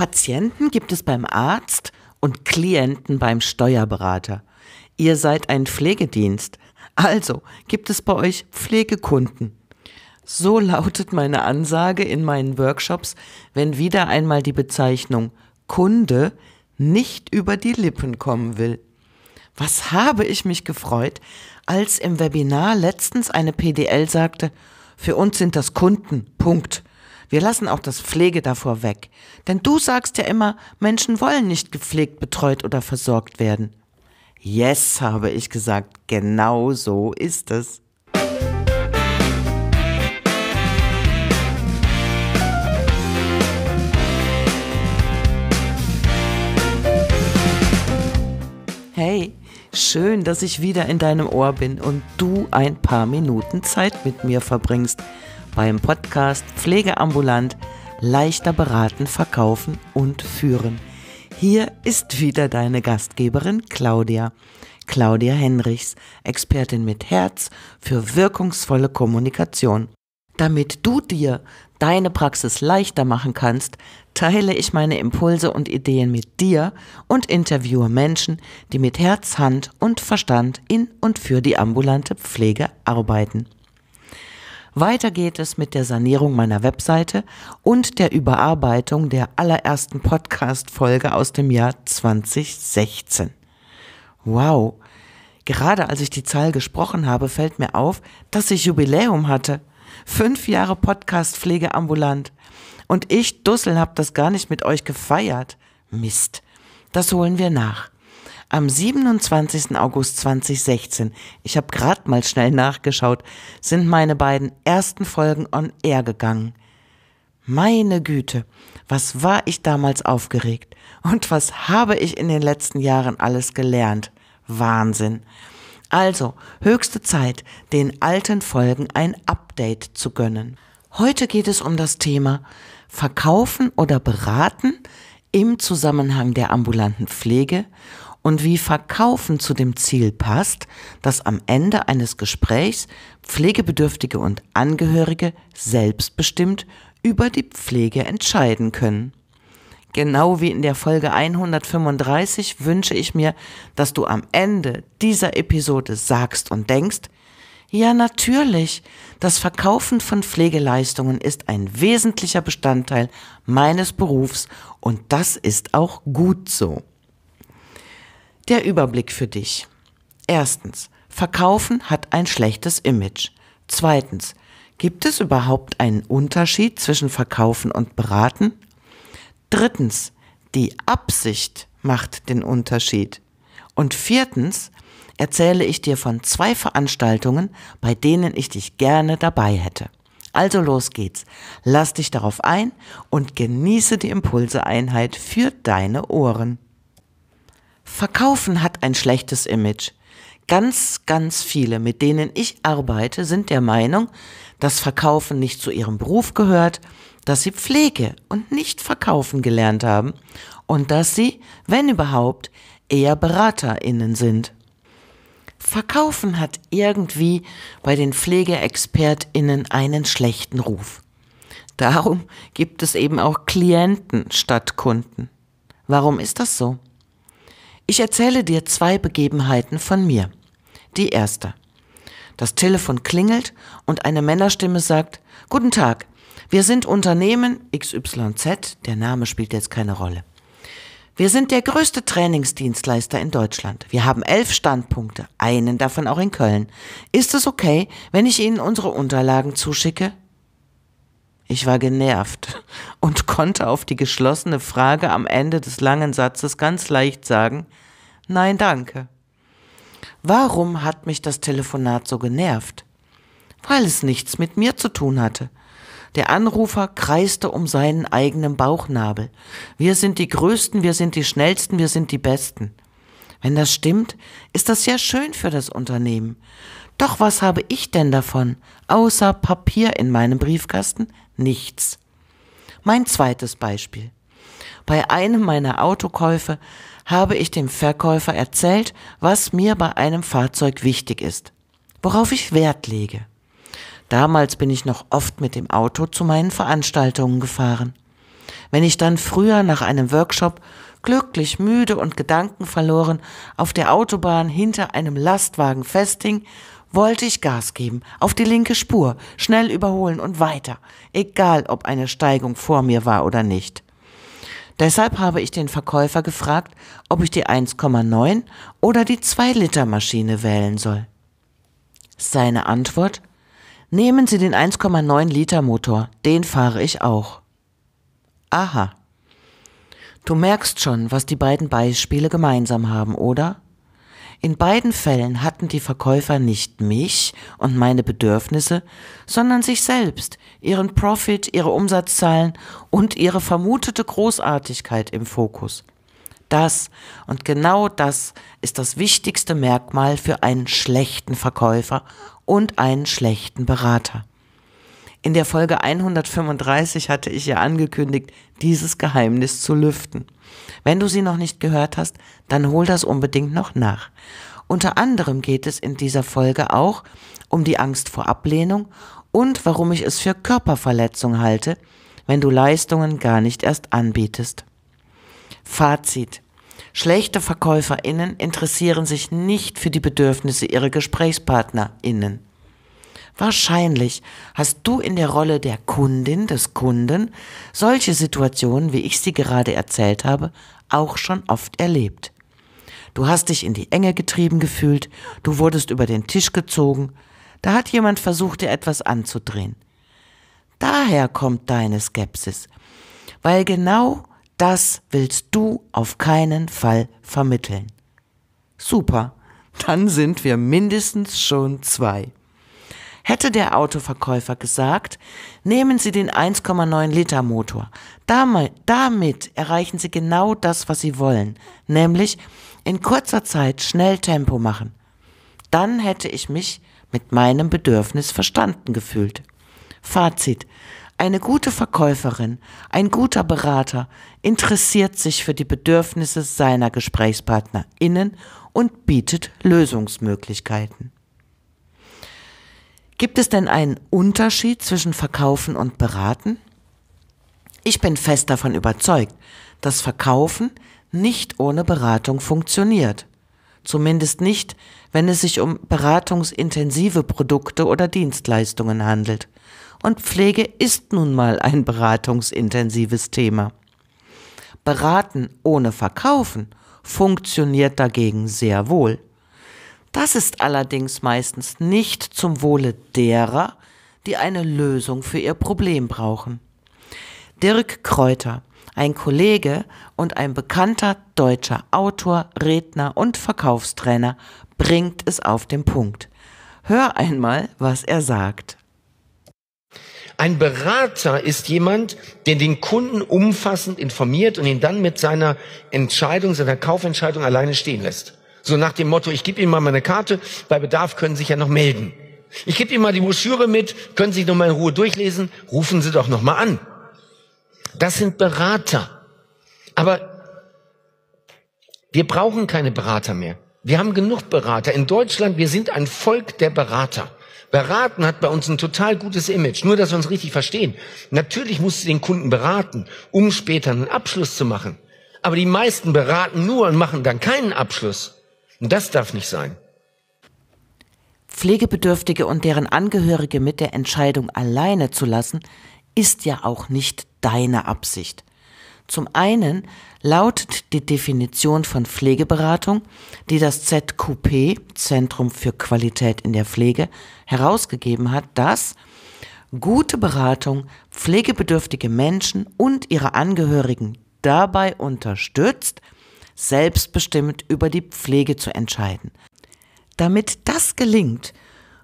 Patienten gibt es beim Arzt und Klienten beim Steuerberater. Ihr seid ein Pflegedienst. Also gibt es bei euch Pflegekunden. So lautet meine Ansage in meinen Workshops, wenn wieder einmal die Bezeichnung Kunde nicht über die Lippen kommen will. Was habe ich mich gefreut, als im Webinar letztens eine PDL sagte, für uns sind das Kunden, Punkt. Wir lassen auch das Pflege davor weg. Denn du sagst ja immer, Menschen wollen nicht gepflegt, betreut oder versorgt werden. Yes, habe ich gesagt, genau so ist es. Hey, schön, dass ich wieder in deinem Ohr bin und du ein paar Minuten Zeit mit mir verbringst beim Podcast Pflegeambulant leichter beraten, verkaufen und führen. Hier ist wieder deine Gastgeberin Claudia. Claudia Henrichs, Expertin mit Herz für wirkungsvolle Kommunikation. Damit du dir deine Praxis leichter machen kannst, teile ich meine Impulse und Ideen mit dir und interviewe Menschen, die mit Herz, Hand und Verstand in und für die ambulante Pflege arbeiten. Weiter geht es mit der Sanierung meiner Webseite und der Überarbeitung der allerersten Podcast-Folge aus dem Jahr 2016. Wow. Gerade als ich die Zahl gesprochen habe, fällt mir auf, dass ich Jubiläum hatte. Fünf Jahre Podcast-Pflege ambulant. Und ich, Dussel, hab das gar nicht mit euch gefeiert. Mist. Das holen wir nach am 27. August 2016, ich habe gerade mal schnell nachgeschaut, sind meine beiden ersten Folgen on air gegangen. Meine Güte, was war ich damals aufgeregt und was habe ich in den letzten Jahren alles gelernt. Wahnsinn. Also, höchste Zeit, den alten Folgen ein Update zu gönnen. Heute geht es um das Thema Verkaufen oder Beraten im Zusammenhang der ambulanten Pflege und wie Verkaufen zu dem Ziel passt, dass am Ende eines Gesprächs Pflegebedürftige und Angehörige selbstbestimmt über die Pflege entscheiden können. Genau wie in der Folge 135 wünsche ich mir, dass du am Ende dieser Episode sagst und denkst, ja natürlich, das Verkaufen von Pflegeleistungen ist ein wesentlicher Bestandteil meines Berufs und das ist auch gut so. Der Überblick für dich. Erstens, Verkaufen hat ein schlechtes Image. Zweitens, gibt es überhaupt einen Unterschied zwischen Verkaufen und Beraten? Drittens, die Absicht macht den Unterschied. Und viertens, erzähle ich dir von zwei Veranstaltungen, bei denen ich dich gerne dabei hätte. Also los geht's. Lass dich darauf ein und genieße die Impulse-Einheit für deine Ohren. Verkaufen hat ein schlechtes Image. Ganz, ganz viele, mit denen ich arbeite, sind der Meinung, dass Verkaufen nicht zu ihrem Beruf gehört, dass sie Pflege und nicht Verkaufen gelernt haben und dass sie, wenn überhaupt, eher Beraterinnen sind. Verkaufen hat irgendwie bei den Pflegeexpertinnen einen schlechten Ruf. Darum gibt es eben auch Klienten statt Kunden. Warum ist das so? Ich erzähle dir zwei Begebenheiten von mir. Die erste. Das Telefon klingelt und eine Männerstimme sagt, Guten Tag, wir sind Unternehmen XYZ, der Name spielt jetzt keine Rolle. Wir sind der größte Trainingsdienstleister in Deutschland. Wir haben elf Standpunkte, einen davon auch in Köln. Ist es okay, wenn ich Ihnen unsere Unterlagen zuschicke? Ich war genervt und konnte auf die geschlossene Frage am Ende des langen Satzes ganz leicht sagen, nein danke. Warum hat mich das Telefonat so genervt? Weil es nichts mit mir zu tun hatte. Der Anrufer kreiste um seinen eigenen Bauchnabel. Wir sind die Größten, wir sind die Schnellsten, wir sind die Besten. Wenn das stimmt, ist das sehr schön für das Unternehmen. Doch was habe ich denn davon? Außer Papier in meinem Briefkasten nichts. Mein zweites Beispiel. Bei einem meiner Autokäufe habe ich dem Verkäufer erzählt, was mir bei einem Fahrzeug wichtig ist, worauf ich Wert lege. Damals bin ich noch oft mit dem Auto zu meinen Veranstaltungen gefahren. Wenn ich dann früher nach einem Workshop glücklich, müde und gedankenverloren auf der Autobahn hinter einem Lastwagen festhing wollte ich Gas geben, auf die linke Spur, schnell überholen und weiter, egal ob eine Steigung vor mir war oder nicht. Deshalb habe ich den Verkäufer gefragt, ob ich die 1,9 oder die 2-Liter-Maschine wählen soll. Seine Antwort? Nehmen Sie den 1,9 Liter Motor, den fahre ich auch. Aha. Du merkst schon, was die beiden Beispiele gemeinsam haben, oder? In beiden Fällen hatten die Verkäufer nicht mich und meine Bedürfnisse, sondern sich selbst, ihren Profit, ihre Umsatzzahlen und ihre vermutete Großartigkeit im Fokus. Das und genau das ist das wichtigste Merkmal für einen schlechten Verkäufer und einen schlechten Berater. In der Folge 135 hatte ich ja angekündigt, dieses Geheimnis zu lüften. Wenn du sie noch nicht gehört hast, dann hol das unbedingt noch nach. Unter anderem geht es in dieser Folge auch um die Angst vor Ablehnung und warum ich es für Körperverletzung halte, wenn du Leistungen gar nicht erst anbietest. Fazit. Schlechte VerkäuferInnen interessieren sich nicht für die Bedürfnisse ihrer GesprächspartnerInnen. Wahrscheinlich hast du in der Rolle der Kundin, des Kunden, solche Situationen, wie ich sie gerade erzählt habe, auch schon oft erlebt. Du hast dich in die Enge getrieben gefühlt, du wurdest über den Tisch gezogen, da hat jemand versucht, dir etwas anzudrehen. Daher kommt deine Skepsis, weil genau das willst du auf keinen Fall vermitteln. Super, dann sind wir mindestens schon zwei. Hätte der Autoverkäufer gesagt, nehmen Sie den 1,9 Liter Motor. Damit, damit erreichen Sie genau das, was Sie wollen, nämlich in kurzer Zeit schnell Tempo machen. Dann hätte ich mich mit meinem Bedürfnis verstanden gefühlt. Fazit. Eine gute Verkäuferin, ein guter Berater interessiert sich für die Bedürfnisse seiner GesprächspartnerInnen und bietet Lösungsmöglichkeiten. Gibt es denn einen Unterschied zwischen Verkaufen und Beraten? Ich bin fest davon überzeugt, dass Verkaufen nicht ohne Beratung funktioniert. Zumindest nicht, wenn es sich um beratungsintensive Produkte oder Dienstleistungen handelt. Und Pflege ist nun mal ein beratungsintensives Thema. Beraten ohne Verkaufen funktioniert dagegen sehr wohl. Das ist allerdings meistens nicht zum Wohle derer, die eine Lösung für ihr Problem brauchen. Dirk Kräuter, ein Kollege und ein bekannter deutscher Autor, Redner und Verkaufstrainer, bringt es auf den Punkt. Hör einmal, was er sagt. Ein Berater ist jemand, der den Kunden umfassend informiert und ihn dann mit seiner Entscheidung, seiner Kaufentscheidung alleine stehen lässt. So nach dem Motto, ich gebe Ihnen mal meine Karte, bei Bedarf können Sie sich ja noch melden. Ich gebe Ihnen mal die Broschüre mit, können Sie sich noch mal in Ruhe durchlesen, rufen Sie doch noch mal an. Das sind Berater. Aber wir brauchen keine Berater mehr. Wir haben genug Berater. In Deutschland, wir sind ein Volk der Berater. Beraten hat bei uns ein total gutes Image. Nur, dass wir uns richtig verstehen. Natürlich musst du den Kunden beraten, um später einen Abschluss zu machen. Aber die meisten beraten nur und machen dann keinen Abschluss. Und das darf nicht sein. Pflegebedürftige und deren Angehörige mit der Entscheidung alleine zu lassen, ist ja auch nicht deine Absicht. Zum einen lautet die Definition von Pflegeberatung, die das ZQP, Zentrum für Qualität in der Pflege, herausgegeben hat, dass gute Beratung pflegebedürftige Menschen und ihre Angehörigen dabei unterstützt, selbstbestimmt über die Pflege zu entscheiden. Damit das gelingt,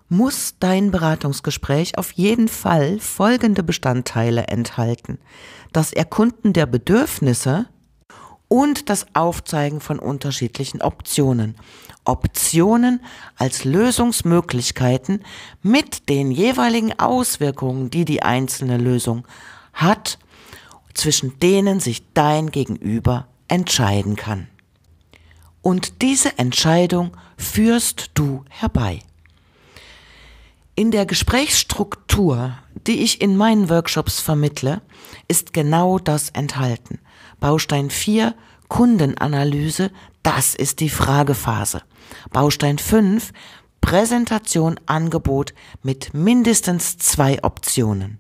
muss dein Beratungsgespräch auf jeden Fall folgende Bestandteile enthalten. Das Erkunden der Bedürfnisse und das Aufzeigen von unterschiedlichen Optionen. Optionen als Lösungsmöglichkeiten mit den jeweiligen Auswirkungen, die die einzelne Lösung hat, zwischen denen sich dein Gegenüber entscheiden kann. Und diese Entscheidung führst du herbei. In der Gesprächsstruktur, die ich in meinen Workshops vermittle, ist genau das enthalten. Baustein 4, Kundenanalyse, das ist die Fragephase. Baustein 5, Präsentation, Angebot mit mindestens zwei Optionen.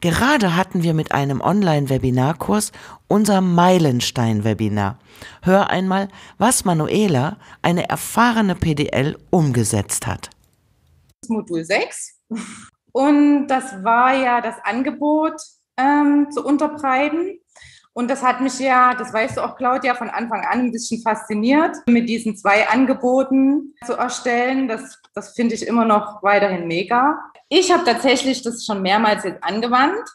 Gerade hatten wir mit einem Online-Webinarkurs unser Meilenstein-Webinar. Hör einmal, was Manuela, eine erfahrene PDL, umgesetzt hat. Das Modul 6. Und das war ja das Angebot ähm, zu unterbreiten. Und das hat mich ja, das weißt du auch, Claudia, von Anfang an ein bisschen fasziniert, mit diesen zwei Angeboten zu erstellen. Das, das finde ich immer noch weiterhin mega. Ich habe tatsächlich das schon mehrmals jetzt angewandt.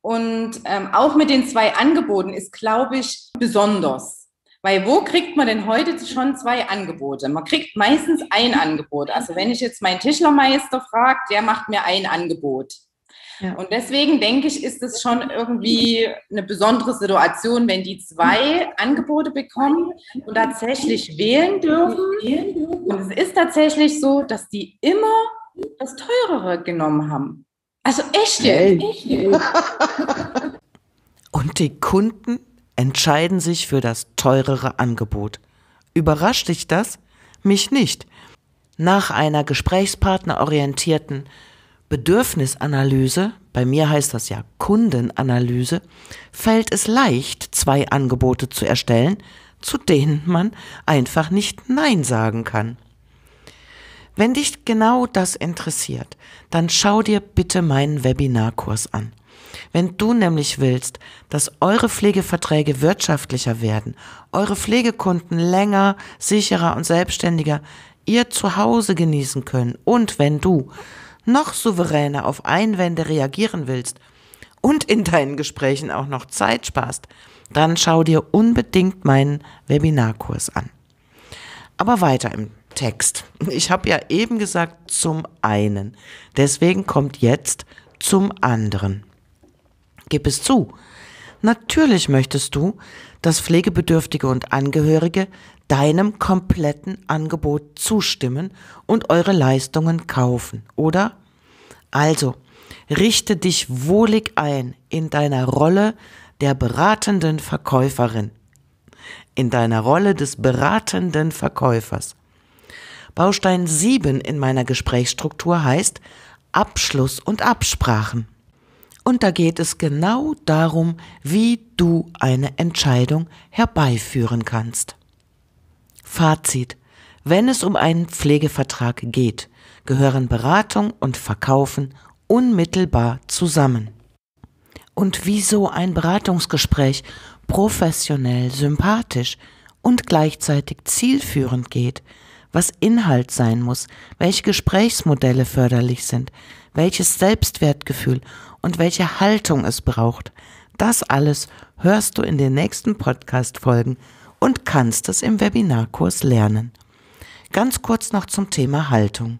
Und ähm, auch mit den zwei Angeboten ist, glaube ich, besonders. Weil wo kriegt man denn heute schon zwei Angebote? Man kriegt meistens ein Angebot. Also wenn ich jetzt meinen Tischlermeister frage, der macht mir ein Angebot. Ja. Und deswegen denke ich, ist es schon irgendwie eine besondere Situation, wenn die zwei Angebote bekommen und tatsächlich wählen dürfen. Und es ist tatsächlich so, dass die immer das teurere genommen haben. Also echt jetzt, echt jetzt. Und die Kunden entscheiden sich für das teurere Angebot. Überrascht dich das? Mich nicht. Nach einer gesprächspartnerorientierten Bedürfnisanalyse, bei mir heißt das ja Kundenanalyse, fällt es leicht, zwei Angebote zu erstellen, zu denen man einfach nicht Nein sagen kann. Wenn dich genau das interessiert, dann schau dir bitte meinen Webinarkurs an. Wenn du nämlich willst, dass eure Pflegeverträge wirtschaftlicher werden, eure Pflegekunden länger, sicherer und selbstständiger ihr Zuhause genießen können und wenn du noch souveräner auf Einwände reagieren willst und in deinen Gesprächen auch noch Zeit sparst, dann schau dir unbedingt meinen Webinarkurs an. Aber weiter im Text. Ich habe ja eben gesagt zum einen. Deswegen kommt jetzt zum anderen. Gib es zu. Natürlich möchtest du, dass Pflegebedürftige und Angehörige deinem kompletten Angebot zustimmen und eure Leistungen kaufen, oder? Also, richte dich wohlig ein in deiner Rolle der beratenden Verkäuferin, in deiner Rolle des beratenden Verkäufers. Baustein 7 in meiner Gesprächsstruktur heißt Abschluss und Absprachen. Und da geht es genau darum, wie du eine Entscheidung herbeiführen kannst. Fazit. Wenn es um einen Pflegevertrag geht, gehören Beratung und Verkaufen unmittelbar zusammen. Und wieso ein Beratungsgespräch professionell, sympathisch und gleichzeitig zielführend geht, was Inhalt sein muss, welche Gesprächsmodelle förderlich sind, welches Selbstwertgefühl und welche Haltung es braucht. Das alles hörst du in den nächsten Podcast-Folgen und kannst es im Webinarkurs lernen. Ganz kurz noch zum Thema Haltung.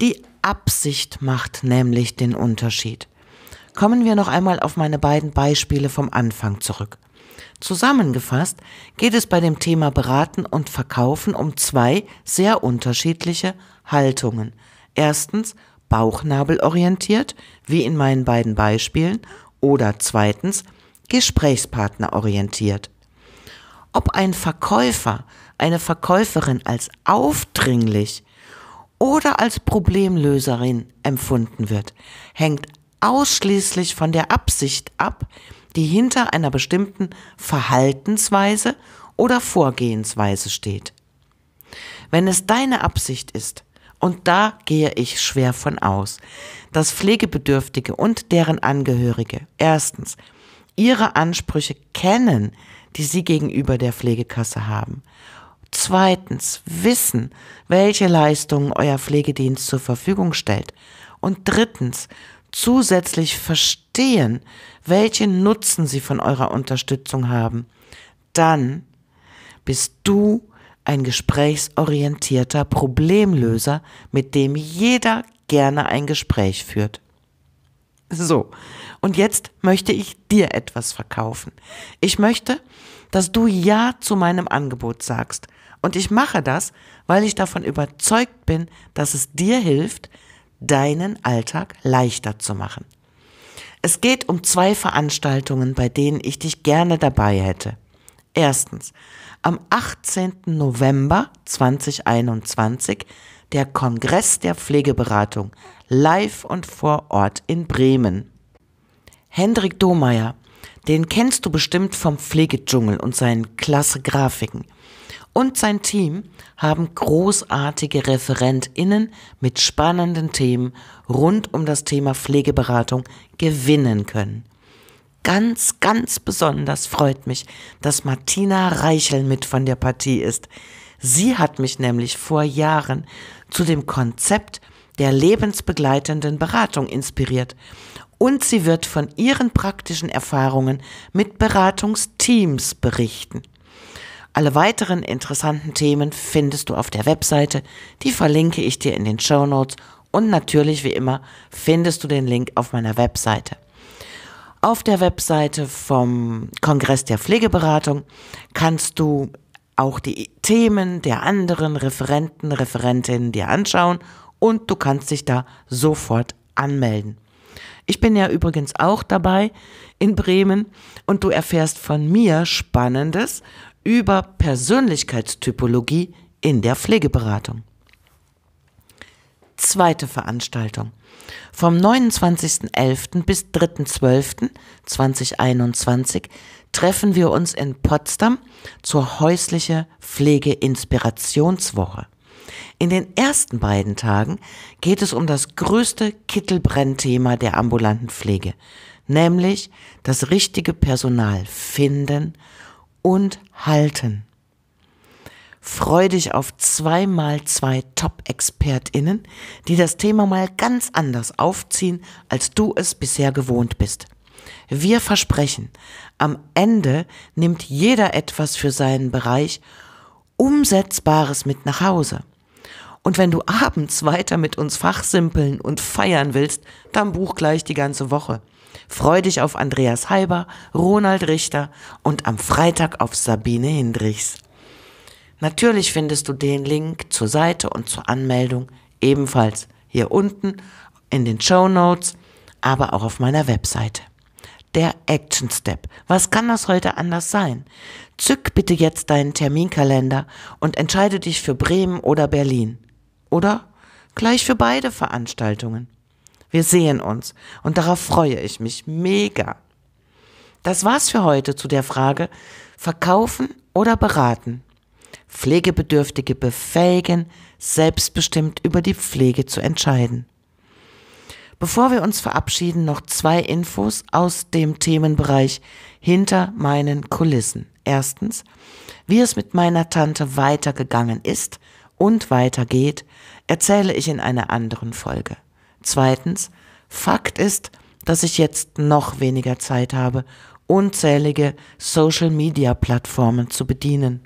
Die Absicht macht nämlich den Unterschied. Kommen wir noch einmal auf meine beiden Beispiele vom Anfang zurück. Zusammengefasst geht es bei dem Thema Beraten und Verkaufen um zwei sehr unterschiedliche Haltungen. Erstens bauchnabelorientiert, wie in meinen beiden Beispielen, oder zweitens gesprächspartnerorientiert. Ob ein Verkäufer, eine Verkäuferin als aufdringlich oder als Problemlöserin empfunden wird, hängt ausschließlich von der Absicht ab, die hinter einer bestimmten Verhaltensweise oder Vorgehensweise steht. Wenn es deine Absicht ist, und da gehe ich schwer von aus, dass Pflegebedürftige und deren Angehörige erstens ihre Ansprüche kennen, die sie gegenüber der Pflegekasse haben. Zweitens wissen, welche Leistungen euer Pflegedienst zur Verfügung stellt. Und drittens zusätzlich verstehen, welchen Nutzen sie von eurer Unterstützung haben, dann bist du ein gesprächsorientierter Problemlöser, mit dem jeder gerne ein Gespräch führt. So, und jetzt möchte ich dir etwas verkaufen. Ich möchte, dass du Ja zu meinem Angebot sagst. Und ich mache das, weil ich davon überzeugt bin, dass es dir hilft, deinen Alltag leichter zu machen. Es geht um zwei Veranstaltungen, bei denen ich dich gerne dabei hätte. Erstens, am 18. November 2021 der Kongress der Pflegeberatung live und vor Ort in Bremen. Hendrik Domeyer, den kennst du bestimmt vom Pflegedschungel und seinen klasse Grafiken und sein Team haben großartige Referentinnen mit spannenden Themen rund um das Thema Pflegeberatung gewinnen können. Ganz, ganz besonders freut mich, dass Martina Reichel mit von der Partie ist. Sie hat mich nämlich vor Jahren zu dem Konzept der lebensbegleitenden Beratung inspiriert. Und sie wird von ihren praktischen Erfahrungen mit Beratungsteams berichten. Alle weiteren interessanten Themen findest du auf der Webseite, die verlinke ich dir in den Show Notes und natürlich wie immer findest du den Link auf meiner Webseite. Auf der Webseite vom Kongress der Pflegeberatung kannst du auch die Themen der anderen Referenten, Referentinnen dir anschauen und du kannst dich da sofort anmelden. Ich bin ja übrigens auch dabei in Bremen und du erfährst von mir Spannendes über Persönlichkeitstypologie in der Pflegeberatung. Zweite Veranstaltung. Vom 29.11. bis 3.12.2021 treffen wir uns in Potsdam zur häusliche Pflegeinspirationswoche. In den ersten beiden Tagen geht es um das größte Kittelbrennthema der ambulanten Pflege, nämlich das richtige Personal finden und halten. Freu dich auf zweimal zwei Top-ExpertInnen, die das Thema mal ganz anders aufziehen, als du es bisher gewohnt bist. Wir versprechen, am Ende nimmt jeder etwas für seinen Bereich Umsetzbares mit nach Hause. Und wenn du abends weiter mit uns fachsimpeln und feiern willst, dann buch gleich die ganze Woche. Freu dich auf Andreas Halber, Ronald Richter und am Freitag auf Sabine Hindrichs. Natürlich findest du den Link zur Seite und zur Anmeldung ebenfalls hier unten in den Show Notes, aber auch auf meiner Webseite. Der Action Step. Was kann das heute anders sein? Zück bitte jetzt deinen Terminkalender und entscheide dich für Bremen oder Berlin. Oder? Gleich für beide Veranstaltungen. Wir sehen uns und darauf freue ich mich mega. Das war's für heute zu der Frage, verkaufen oder beraten. Pflegebedürftige befähigen, selbstbestimmt über die Pflege zu entscheiden. Bevor wir uns verabschieden, noch zwei Infos aus dem Themenbereich hinter meinen Kulissen. Erstens, wie es mit meiner Tante weitergegangen ist und weitergeht, erzähle ich in einer anderen Folge. Zweitens, Fakt ist, dass ich jetzt noch weniger Zeit habe, unzählige Social-Media-Plattformen zu bedienen.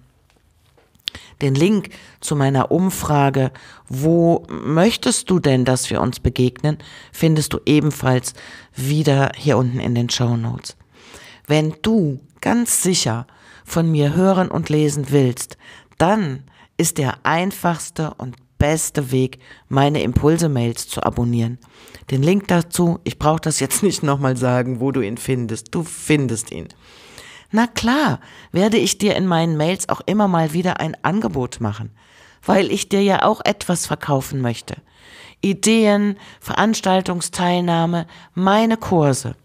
Den Link zu meiner Umfrage, wo möchtest du denn, dass wir uns begegnen, findest du ebenfalls wieder hier unten in den Show Notes. Wenn du ganz sicher von mir hören und lesen willst, dann ist der einfachste und beste Weg, meine Impulse-Mails zu abonnieren. Den Link dazu, ich brauche das jetzt nicht nochmal sagen, wo du ihn findest. Du findest ihn. Na klar, werde ich dir in meinen Mails auch immer mal wieder ein Angebot machen, weil ich dir ja auch etwas verkaufen möchte. Ideen, Veranstaltungsteilnahme, meine Kurse.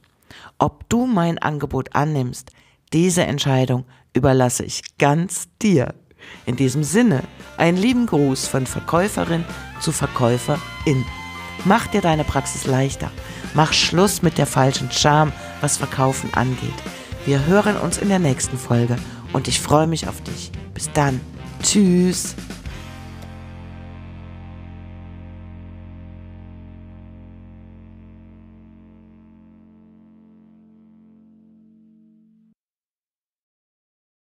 Ob du mein Angebot annimmst, diese Entscheidung überlasse ich ganz dir. In diesem Sinne, einen lieben Gruß von Verkäuferin zu Verkäuferin. Mach dir deine Praxis leichter. Mach Schluss mit der falschen Charme, was Verkaufen angeht. Wir hören uns in der nächsten Folge und ich freue mich auf dich. Bis dann. Tschüss.